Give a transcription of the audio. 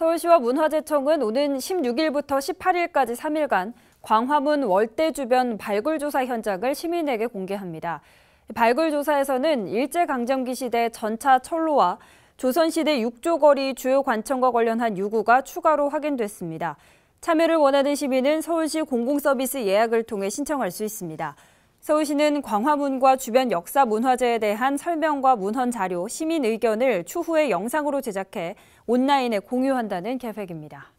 서울시와 문화재청은 오는 16일부터 18일까지 3일간 광화문 월대 주변 발굴 조사 현장을 시민에게 공개합니다. 발굴 조사에서는 일제강점기 시대 전차 철로와 조선시대 육조거리 주요 관청과 관련한 유구가 추가로 확인됐습니다. 참여를 원하는 시민은 서울시 공공서비스 예약을 통해 신청할 수 있습니다. 서울시는 광화문과 주변 역사 문화재에 대한 설명과 문헌 자료, 시민 의견을 추후에 영상으로 제작해 온라인에 공유한다는 계획입니다.